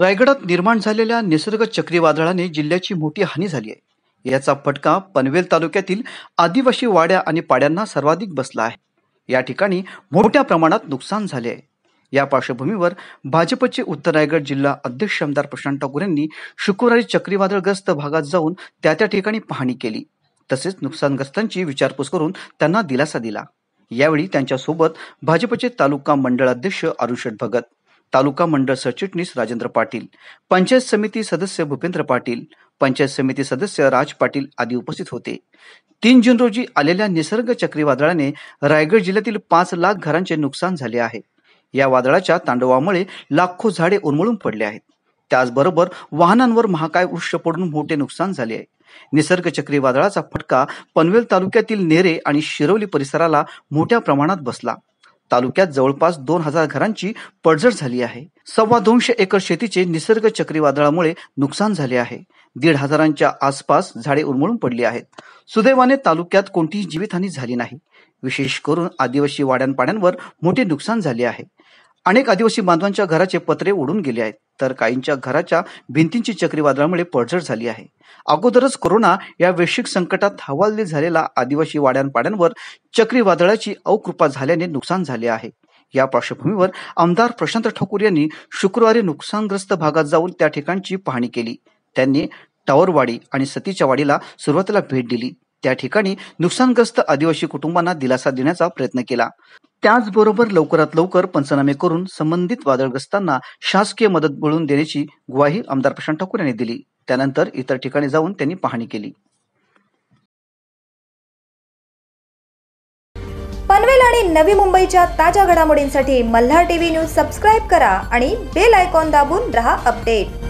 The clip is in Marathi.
रायगडात निर्माण झालेल्या निसर्ग चक्रीवादळाने जिल्ह्याची मोठी हानी झाली आहे याचा फटका पनवेल तालुक्यातील आदिवासी वाड्या आणि पाड्यांना सर्वाधिक बसला आहे या ठिकाणी मोठ्या प्रमाणात नुकसान झाले आहे या पार्श्वभूमीवर भाजपचे उत्तर रायगड जिल्हा अध्यक्ष आमदार प्रशांत ठाकूर यांनी शुक्रवारी चक्रीवादळग्रस्त भागात जाऊन त्या त्या ठिकाणी पाहणी केली तसेच नुकसानग्रस्तांची विचारपूस करून त्यांना दिलासा दिला यावेळी त्यांच्यासोबत भाजपचे तालुका मंडळ अध्यक्ष अरुषद भगत तालुका मंडळ सरचिटणीस राजेंद्र पाटील पंचायत समिती सदस्य भूपेंद्र पाटील पंचायत समिती सदस्य राज पाटील आदी उपस्थित होते तीन जून रोजी आलेल्या निसर्ग चक्रीवादळाने रायगड जिल्ह्यातील पाच लाख घरांचे नुकसान झाले आहे या वादळाच्या तांडवामुळे लाखो झाडे उन्मळून पडले आहेत त्याचबरोबर वाहनांवर महाकाय वृक्ष पडून मोठे नुकसान झाले आहे निसर्ग चक्रीवादळाचा फटका पनवेल तालुक्यातील नेरे आणि शिरवली परिसराला मोठ्या प्रमाणात बसला तालुक्यात जवळपास दोन हजार घरांची पडझड झाली आहे सव्वा दोनशे एकर शेतीचे निसर्ग चक्रीवादळामुळे नुकसान झाले आहे दीड हजारांच्या आसपास झाडे उन्मळून पडली आहेत सुदैवाने तालुक्यात कोणतीही जीवितहानी झाली नाही विशेष करून आदिवासी वाड्यांपाड्यांवर मोठे नुकसान झाले आहे अनेक आदिवासी बांधवांच्या घराचे पत्रे उडून गेले आहेत तर काहींच्या घराच्या भिंतींची चक्रीवादळामुळे पडझड झाली आहे अगोदरच कोरोना या वैश्विक संकटात हवालदिल झालेला आदिवासी वाड्यांपाड्यांवर चक्रीवादळाची अवकृपा झाल्याने नुकसान झाले आहे या पार्श्वभूमीवर आमदार प्रशांत ठाकूर यांनी शुक्रवारी नुकसानग्रस्त भागात जाऊन त्या ठिकाणची पाहणी केली त्यांनी टावरवाडी आणि सतीच्या वाडीला सुरुवातीला भेट दिली त्या ठिकाणी नुकसानग्रस्त आदिवासी कुटुंबांना दिलासा देण्याचा प्रयत्न केला त्याचबरोबर लवकरात लवकर पंचनामे करून संबंधित वादळग्रस्तांना शासकीय मदत मिळवून देण्याची ग्वाही आमदार प्रशांत ठाकूर यांनी दिली त्यानंतर इतर ठिकाणी जाऊन त्यांनी पाहणी केली पनवेल आणि नवी मुंबईच्या ताज्या घडामोडींसाठी मल्हार टीव्ही न्यूज सबस्क्राईब करा आणि बेल आयकॉन दाबून रहा अपडेट